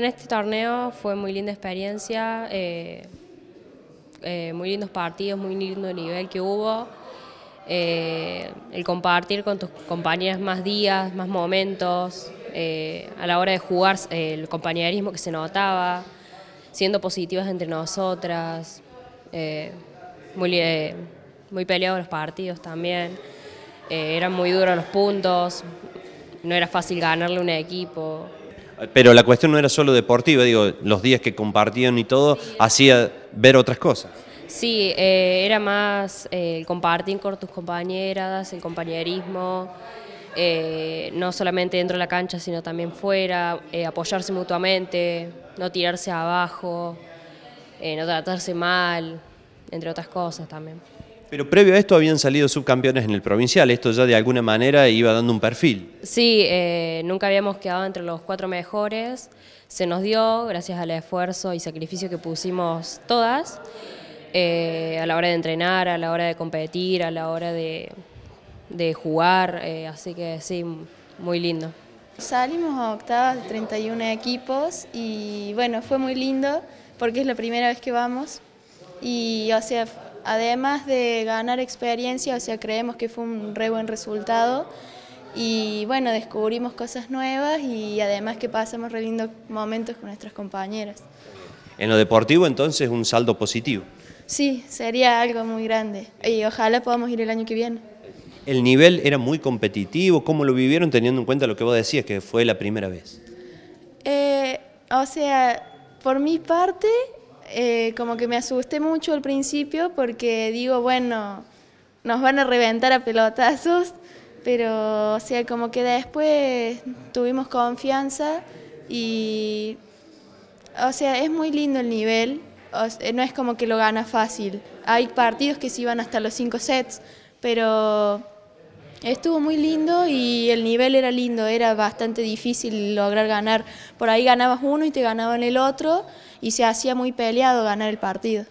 En este torneo fue muy linda experiencia, eh, eh, muy lindos partidos, muy lindo nivel que hubo. Eh, el compartir con tus compañeras más días, más momentos, a la hora de jugar el compañerismo que se notaba, siendo positivas entre nosotras, muy, muy peleados los partidos también, eran muy duros los puntos, no era fácil ganarle un equipo pero la cuestión no era solo deportiva, digo, los días que compartían y todo, hacía ver otras cosas. Sí, eh, era más eh, el compartir con tus compañeras, el compañerismo, eh, no solamente dentro de la cancha, sino también fuera, apoyarse mutuamente, no tirarse abajo, no tratarse mal, entre otras cosas también. Pero previo a esto habían salido subcampeones en el provincial, esto ya de alguna manera iba dando un perfil. Sí, eh, nunca habíamos quedado entre los cuatro mejores, se nos dio gracias al esfuerzo y sacrificio que pusimos todas, eh, a la hora de entrenar, a la hora de competir, a la hora de, jugar, eh, así que sí, muy lindo. Salimos a octavas de 31 equipos y bueno, fue muy lindo porque es la primera vez que vamos y o además de ganar experiencia, o sea, creemos que fue un re buen resultado y bueno, descubrimos cosas nuevas y además que pasamos re lindos momentos con nuestras compañeras. En lo deportivo entonces un saldo positivo. Sí, sería algo muy grande y ojalá podamos ir el año que viene. ¿El nivel era muy competitivo? ¿Cómo lo vivieron teniendo en cuenta lo que vos decías, que fue la primera vez? Eh, o sea, por mi parte eh, como que me asusté mucho al principio porque digo, bueno, nos van a reventar a pelotazos, pero o sea, como que después tuvimos confianza y, o sea, es muy lindo el nivel, eh, no es como que lo gana fácil. Hay partidos que sí van hasta los cinco sets, pero Estuvo muy lindo y el nivel era lindo, era bastante difícil lograr ganar. Por ahí ganabas uno y te ganaban el otro y se hacía muy peleado ganar el partido.